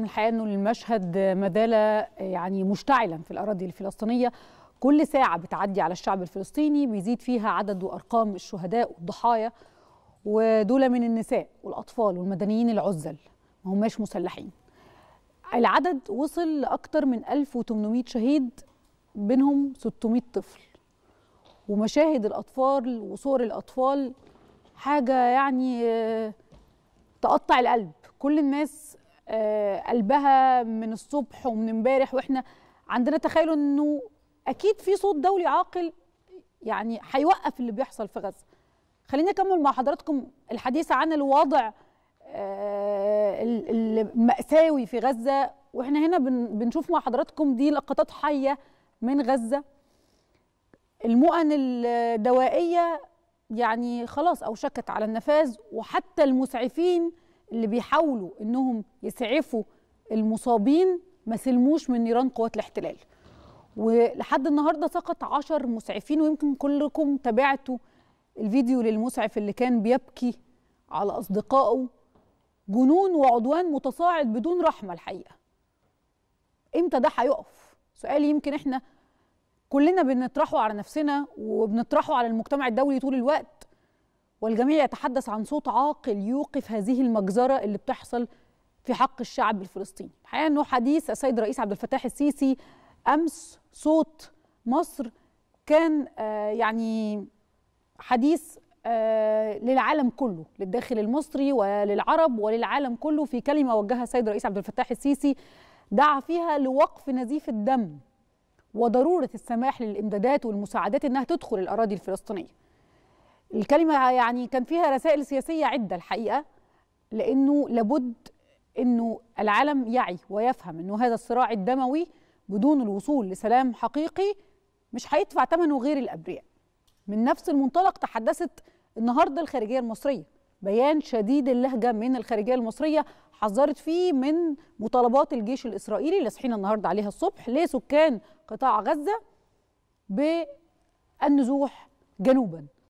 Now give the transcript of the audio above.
الحقيقه انه المشهد مداله يعني مشتعلا في الاراضي الفلسطينيه كل ساعه بتعدي على الشعب الفلسطيني بيزيد فيها عدد وارقام الشهداء والضحايا ودول من النساء والاطفال والمدنيين العزل ما هماش مسلحين العدد وصل لاكثر من 1800 شهيد بينهم 600 طفل ومشاهد الاطفال وصور الاطفال حاجه يعني آه، تقطع القلب كل الناس آه، قلبها من الصبح ومن امبارح واحنا عندنا تخيل انه اكيد في صوت دولي عاقل يعني هيوقف اللي بيحصل في غزه خليني اكمل مع حضراتكم الحديث عن الوضع آه، المأساوي في غزة وإحنا هنا بنشوف مع حضراتكم دي لقطات حية من غزة المؤن الدوائية يعني خلاص أوشكت على النفاذ وحتى المسعفين اللي بيحاولوا انهم يسعفوا المصابين ما سلموش من نيران قوات الاحتلال ولحد النهارده سقط 10 مسعفين ويمكن كلكم تابعتوا الفيديو للمسعف اللي كان بيبكي على اصدقائه جنون وعدوان متصاعد بدون رحمه الحقيقه امتى ده هيقف سؤال يمكن احنا كلنا بنطرحه على نفسنا وبنطرحه على المجتمع الدولي طول الوقت والجميع يتحدث عن صوت عاقل يوقف هذه المجزرة اللي بتحصل في حق الشعب الفلسطيني الحقيقة أنه حديث السيد الرئيس عبد الفتاح السيسي أمس صوت مصر كان آه، يعني حديث آه، للعالم كله للداخل المصري وللعرب وللعالم كله في كلمة وجهها السيد الرئيس عبد الفتاح السيسي دعا فيها لوقف نزيف الدم وضرورة السماح للإمدادات والمساعدات أنها تدخل الأراضي الفلسطينية الكلمة يعني كان فيها رسائل سياسية عدة الحقيقة لأنه لابد أنه العالم يعي ويفهم أنه هذا الصراع الدموي بدون الوصول لسلام حقيقي مش هيدفع ثمنه غير الأبرياء من نفس المنطلق تحدثت النهاردة الخارجية المصرية بيان شديد اللهجة من الخارجية المصرية حذرت فيه من مطالبات الجيش الإسرائيلي اللي صحينا النهاردة عليها الصبح لسكان قطاع غزة بالنزوح جنوباً